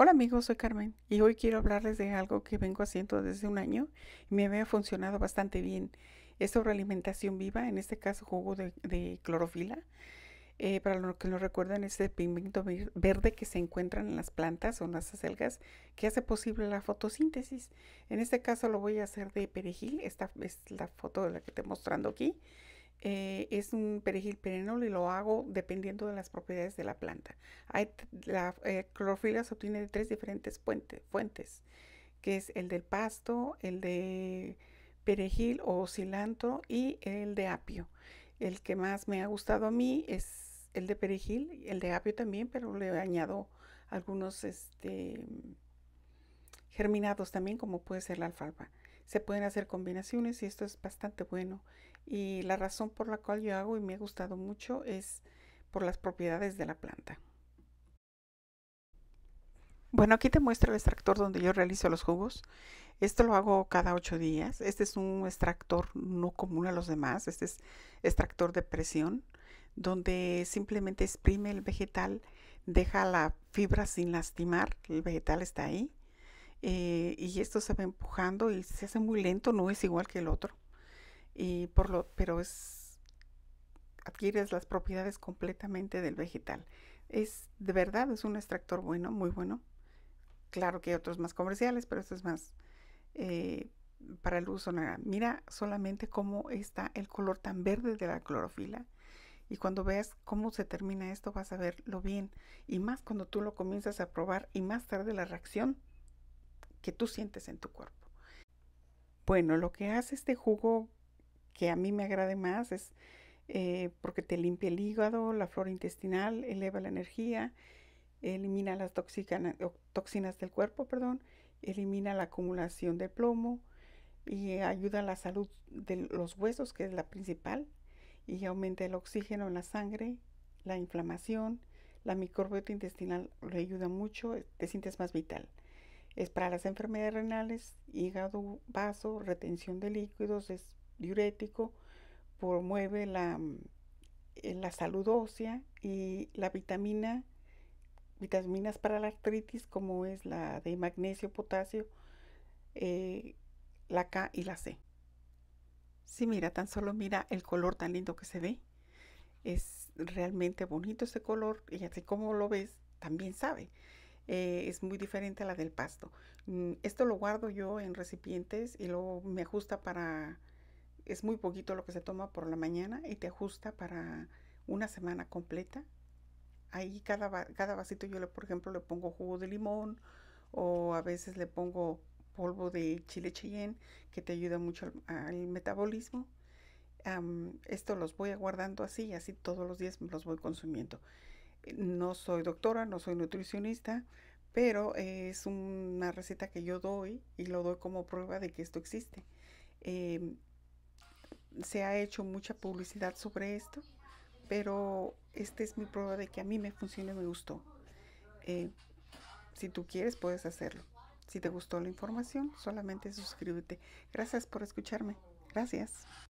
Hola amigos, soy Carmen y hoy quiero hablarles de algo que vengo haciendo desde un año y me había funcionado bastante bien. Es sobre alimentación viva, en este caso jugo de, clorofila. Eh, para los que no recuerdan, es el pigmento verde que se encuentra en las plantas o en las acelgas que hace posible la fotosíntesis. En este caso lo voy a hacer de perejil, esta es la foto de la que te mostrando aquí. Eh, es un perejil perenol y lo hago dependiendo de las propiedades de la planta. la eh, clorofila se obtiene de tres diferentes fuentes, que es el del pasto, el de perejil o cilantro y el de apio. El que más me ha gustado a mí es el de perejil, el de apio también, pero le añado algunos este, germinados también, como puede ser la alfalfa se pueden hacer combinaciones y esto es bastante bueno. Y la razón por la cual yo hago y me ha gustado mucho es por las propiedades de la planta. Bueno, aquí te muestro el extractor donde yo realizo los jugos. Esto lo hago cada ocho días. Este es un extractor no común a los demás. Este es extractor de presión, donde simplemente exprime el vegetal, deja la fibra sin lastimar. El vegetal está ahí. Eh, y esto se va empujando y se hace muy lento, no es igual que el otro. Y por lo, pero es adquieres las propiedades completamente del vegetal. Es de verdad, es un extractor bueno, muy bueno. Claro que hay otros más comerciales, pero este es más eh, para el uso. Mira solamente cómo está el color tan verde de la clorofila. Y cuando veas cómo se termina esto, vas a verlo bien. Y más cuando tú lo comienzas a probar y más tarde la reacción que tú sientes en tu cuerpo. Bueno, lo que hace este jugo que a mí me agrade más es eh, porque te limpia el hígado, la flora intestinal, eleva la energía, elimina las eh, toxinas del cuerpo, perdón, elimina la acumulación de plomo y ayuda a la salud de los huesos, que es la principal, y aumenta el oxígeno en la sangre, la inflamación, la microbiota intestinal le ayuda mucho, te sientes más vital. Es para las enfermedades renales, hígado, vaso, retención de líquidos, es diurético, promueve eh, la, salud ósea y la vitamina, vitaminas para la artritis como es la de magnesio, potasio, eh, la K y la C. Sí, mira, tan solo mira el color tan lindo que se ve. Es realmente bonito ese color y así como lo ves, también sabe. Eh, es muy diferente a la del pasto. Mm, esto lo guardo yo en recipientes y luego me ajusta para, es muy poquito lo que se toma por la mañana y te ajusta para una semana completa. Ahí cada, cada vasito yo, le, por ejemplo, le pongo jugo de limón o a veces le pongo polvo de chile chillén que te ayuda mucho al, metabolismo. esto los voy guardando así y así todos los días los voy consumiendo. No soy doctora, no soy nutricionista, pero es una receta que yo doy y lo doy como prueba de que esto existe. Em, se ha hecho mucha publicidad sobre esto, pero esta es mi prueba de que a mí me funciona y me gustó. Eh, si tú quieres, puedes hacerlo. Si te gustó la información, solamente suscríbete. Gracias por escucharme. Gracias.